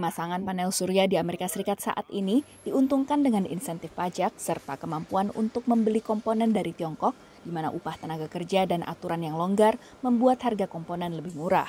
Pemasangan panel surya di Amerika Serikat saat ini diuntungkan dengan insentif pajak serta kemampuan untuk membeli komponen dari Tiongkok, di mana upah tenaga kerja dan aturan yang longgar membuat harga komponen lebih murah.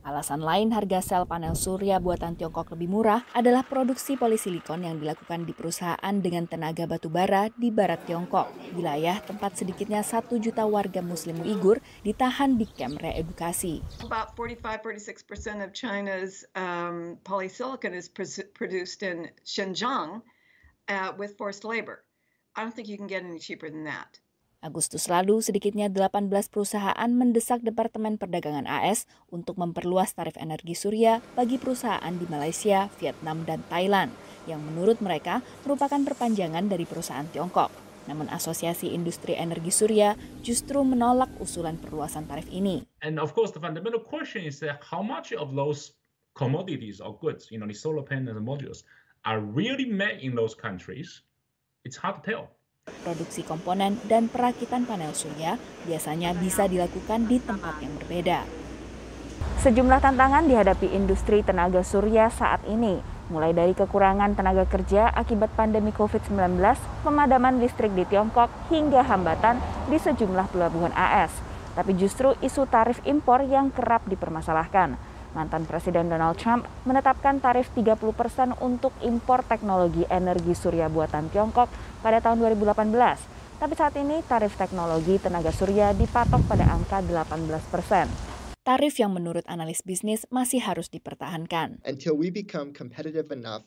Alasan lain harga sel panel surya buatan Tiongkok lebih murah adalah produksi polisilikon yang dilakukan di perusahaan dengan tenaga batu bara di barat Tiongkok, wilayah tempat sedikitnya satu juta warga muslim Uighur ditahan di kamp reedukasi. About 45-46% of China's um, polysilicon is produced in Xinjiang uh, with forced labor. I don't think you can get any cheaper than that. Agustus lalu, sedikitnya 18 perusahaan mendesak Departemen Perdagangan AS untuk memperluas tarif energi surya bagi perusahaan di Malaysia, Vietnam, dan Thailand, yang menurut mereka merupakan perpanjangan dari perusahaan Tiongkok. Namun Asosiasi Industri Energi Surya justru menolak usulan perluasan tarif ini. And of course the fundamental question is that how much of those commodities or goods, you know, the solar panels and modules are really made in those countries? It's hard to tell. Produksi komponen dan perakitan panel surya biasanya bisa dilakukan di tempat yang berbeda. Sejumlah tantangan dihadapi industri tenaga surya saat ini, mulai dari kekurangan tenaga kerja akibat pandemi COVID-19, pemadaman listrik di Tiongkok, hingga hambatan di sejumlah pelabuhan AS. Tapi justru isu tarif impor yang kerap dipermasalahkan. Mantan Presiden Donald Trump menetapkan tarif 30% untuk impor teknologi energi surya buatan Tiongkok pada tahun 2018. Tapi saat ini tarif teknologi tenaga surya dipatok pada angka 18% tarif yang menurut analis bisnis masih harus dipertahankan. Until we become competitive enough,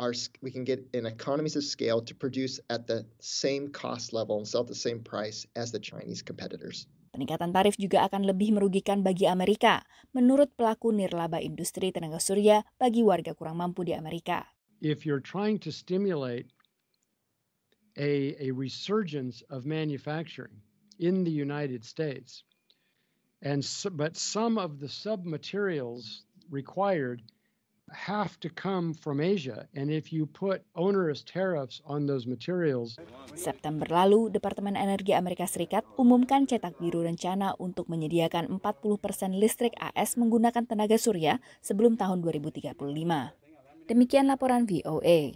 our, we can get an economies of scale to produce at the same cost level and sell at the same price as the Chinese competitors. Peningkatan tarif juga akan lebih merugikan bagi Amerika, menurut pelaku nirlaba industri tenaga surya bagi warga kurang mampu di Amerika. If you're trying to stimulate a, a resurgence of manufacturing in the United States, and so, but some of the submaterials required – have to come from Asia and if you put onerous tariffs on those materials. September lalu, Departemen Energi Amerika Serikat umumkan cetak biru rencana untuk menyediakan 40% listrik AS menggunakan tenaga surya sebelum tahun 2035. Demikian laporan VOA.